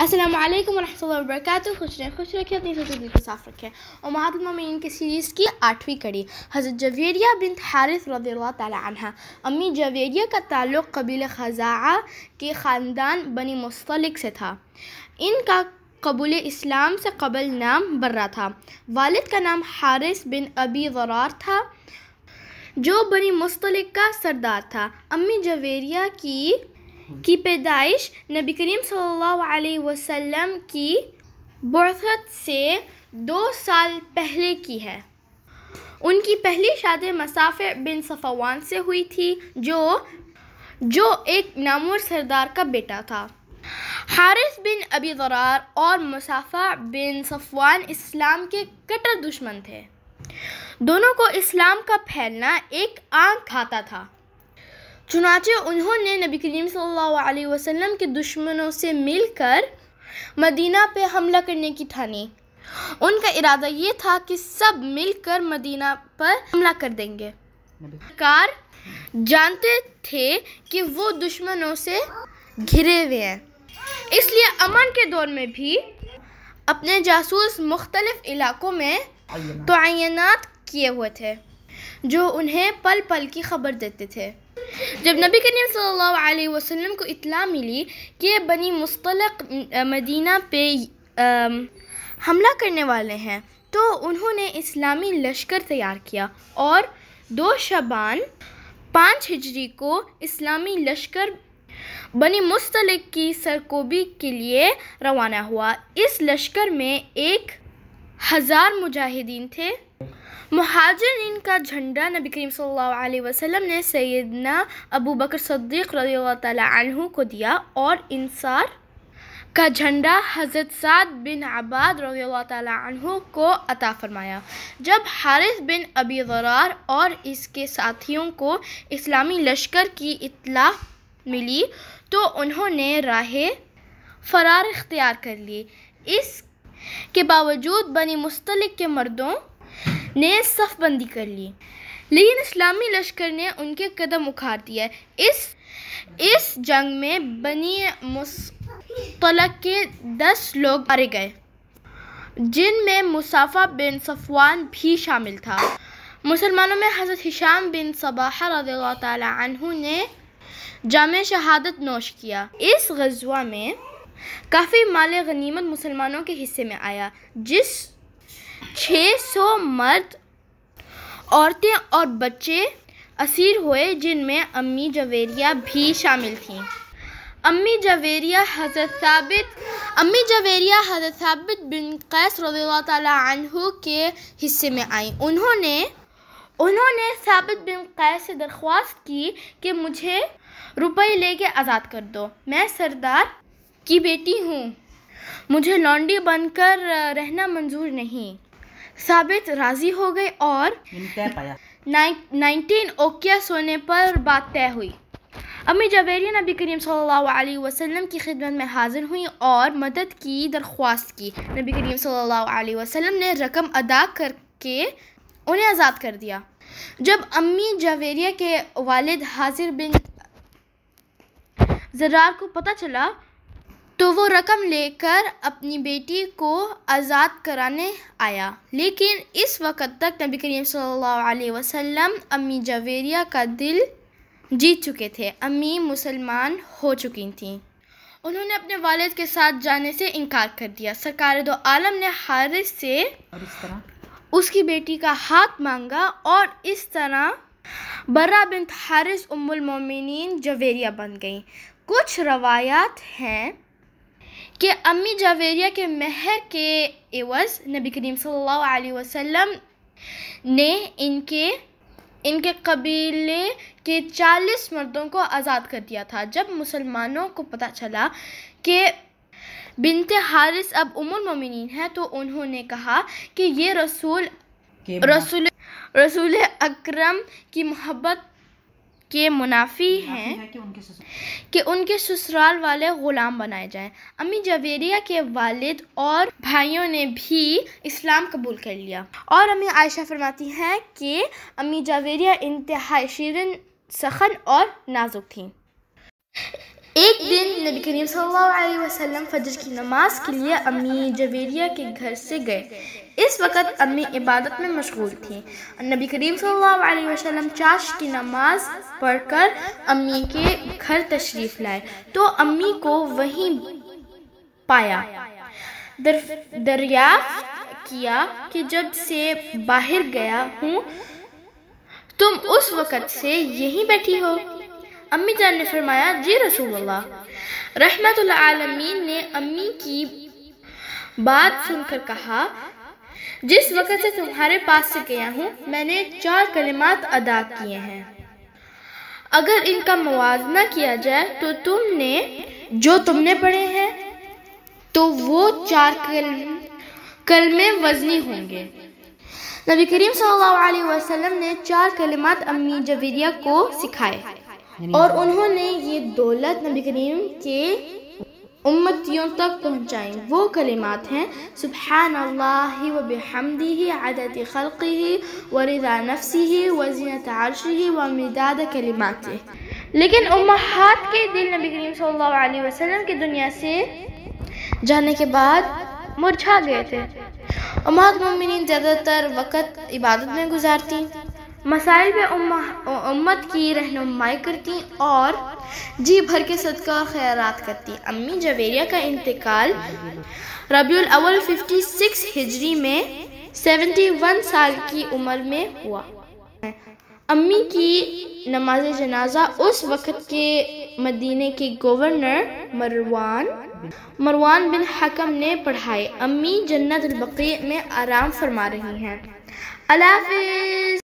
असलम वरहमल वर्क खुश रहें खुश रखें अपनी सोच दिल को साफ रखें और महात्मामीन की सीरीज़ की आठवीं कड़ी हज़रत जवेरिया बिन हारिस रदी तहा अम्मी जवेरिया का ताल्लुक़ कबील ख़ज़ा के ख़ानदान बनी मुस्तलक से था इनका कबूल इस्लाम से कबल नाम बर्रा था वालिद का नाम हारिस बिन अबी वरार था जो बनी मुस्तलक का सरदार था अम्मी जवेरिया की की पैदाइश नबी करीम सल्लल्लाहु अलैहि वसल्लम की बरसत से दो साल पहले की है उनकी पहली शादी मसाफिर बिन सफ़वान से हुई थी जो जो एक नामवर सरदार का बेटा था हारिस बिन अबी दरार और मुसाफ़ा बिन सफ़वान इस्लाम के कट्टर दुश्मन थे दोनों को इस्लाम का फैलना एक आंख खाता था चुनाचे उन्होंने नबी करीम सल्लल्लाहु अलैहि वसल्लम के दुश्मनों से मिलकर मदीना पे हमला करने की ठानी उनका इरादा ये था कि सब मिलकर मदीना पर हमला कर देंगे कार जानते थे कि वो दुश्मनों से घिरे हुए हैं इसलिए अमन के दौर में भी अपने जासूस मुख्तलिफ इलाकों में तैनात किए हुए थे जो उन्हें पल पल की खबर देते थे जब नबी करीम सल्लल्लाहु अलैहि वसल्लम को इतला मिली कि बनी मुस्तलक मदीना पे हमला करने वाले हैं तो उन्होंने इस्लामी लश्कर तैयार किया और दो शबान पाँच हिजरी को इस्लामी लश्कर बनी मुस्तलक की सरकोबी के लिए रवाना हुआ इस लश्कर में एक हज़ार मुजाहिदीन थे महाजरीन का झंडा नबी करीम सल्लल्लाहु अलैहि वसल्लम ने सैदना अबू बकर सद्दीक रजी को दिया और इंसार का झंडा हज़रत साद बिन आबाद रजी को अता फरमाया जब हारिस बिन अबी गरार और इसके साथियों को इस्लामी लश्कर की इतला मिली तो उन्होंने राह फरार इख्तियार कर ली इस के बावजूद बनी मुस्तलिक के मर्दों ने सफबंदी कर ली लेकिन इस्लामी लश्कर ने उनके कदम उखाड़ दिया इस इस जंग में बनी मुस्तलक के दस लोग मारे गए जिनमें मुसाफा बिन सफवान भी शामिल था मुसलमानों में हज़रत हिशाम बिन सबाह ने जाम शहादत नोश किया इस गजवा में काफ़ी माल गनीमत मुसलमानों के हिस्से में आया जिस सौ मर्द औरतें और बच्चे असीर हुए जिनमें अम्मी जवेरिया भी शामिल थीं अम्मी जवेरिया हजरत साबित अम्मी जवेरिया हजरत साबित बिन कैस रज़ी के हिस्से में आई उन्होंने उन्होंने साबित बिन कैस से दरख्वास्त की कि मुझे रुपए लेके आज़ाद कर दो मैं सरदार की बेटी हूँ मुझे लॉन्डी बनकर रहना मंजूर नहीं साबित राजी हो गए और नाइनटीन ओकिया सोने पर बात तय हुई अम्मी जवेरिया नबी करीम सल्लल्लाहु अलैहि वसल्लम की खिदमत में हाजिर हुई और मदद की दरख्वास्त की नबी करीम सल्लल्लाहु अलैहि वसल्लम ने रकम अदा करके उन्हें आज़ाद कर दिया जब अम्मी जवेरिया के वालिद हाजिर बिन जरार को पता चला तो वो रकम लेकर अपनी बेटी को आज़ाद कराने आया लेकिन इस वक्त तक नबी करीम सल्लल्लाहु अलैहि वसल्लम अम्मी जवेरिया का दिल जीत चुके थे अम्मी मुसलमान हो चुकी थीं उन्होंने अपने वालिद के साथ जाने से इनकार कर दिया सरकार दो आलम ने हारिस से उसकी बेटी का हाथ मांगा और इस तरह बर्रा बिन हारिस उम्मुल मोमिनीन जवेरिया बन गई कुछ रवायात हैं कि अम्मी जावेरिया के महर के एवज़ नबी करीम सल्लल्लाहु अलैहि वसल्लम ने इनके इनके कबीले के चालीस मर्दों को आज़ाद कर दिया था जब मुसलमानों को पता चला कि बिनते हारिस अब उमर ममिन है तो उन्होंने कहा कि ये रसूल रसूल रसूल अकरम की मोहब्बत के मुनाफी हैं कि उनके, ससुराल वाले ग़ुलाम बनाए जाएं अम्मी जवेरिया के वालिद और भाइयों ने भी इस्लाम कबूल कर लिया और अमी आयशा फरमाती हैं कि अम्मी जवेरिया इंतहाई शीरन सखन और नाजुक थीं एक दिन नबी करीम सल्लल्लाहु अलैहि वसल्लम फजर की नमाज के लिए अम्मी जवेरिया के घर से गए इस वक्त अम्मी इबादत में मशगूल थी नबी करीम सल्लल्लाहु अलैहि वसल्लम चाश की नमाज पढ़कर अम्मी के घर तशरीफ़ लाए तो अम्मी को वहीं पाया दर, दरिया किया कि जब से बाहर गया हूँ तुम उस वक़्त से यहीं बैठी हो अम्मी जान ने फरमाया जी रसूल अल्लाह रहमत आलमीन ने अम्मी की बात सुनकर कहा जिस वक़्त से तुम्हारे पास से गया हूँ मैंने चार कलिमात अदा किए हैं अगर इनका मुवजना किया जाए तो तुमने जो तुमने पढ़े हैं तो वो चार कलमे वजनी होंगे नबी करीम सल्लल्लाहु अलैहि वसल्लम ने चार कलिमात अम्मी जवीरिया को सिखाए और उन्होंने ये दौलत नबी करीम के उम्मतियों तक पहुँचाई वो कलिमात हैं सुबहान अल्लाह व बेहमदी आदत खलक़ी व रदा नफसी वजीनत आरशी व मिदाद कलिमात लेकिन उम्महात के दिल नबी करीम सल्लल्लाहु अलैहि वसल्लम की दुनिया से जाने के बाद मुरझा गए थे उम्मत ममिन ज़्यादातर वक़्त इबादत में गुजारती मसाइल में उम्मत की रहनुमाई करती और जी भर के सदका खैरात करती अम्मी जवेरिया का इंतकाल रबील अव्वल 56 हिजरी में 71 साल की उम्र में हुआ अम्मी की नमाज जनाजा उस वक़्त के मदीने के गवर्नर मरवान मरवान बिन हकम ने पढ़ाए अम्मी जन्नत में आराम फरमा रही हैं अल्लाह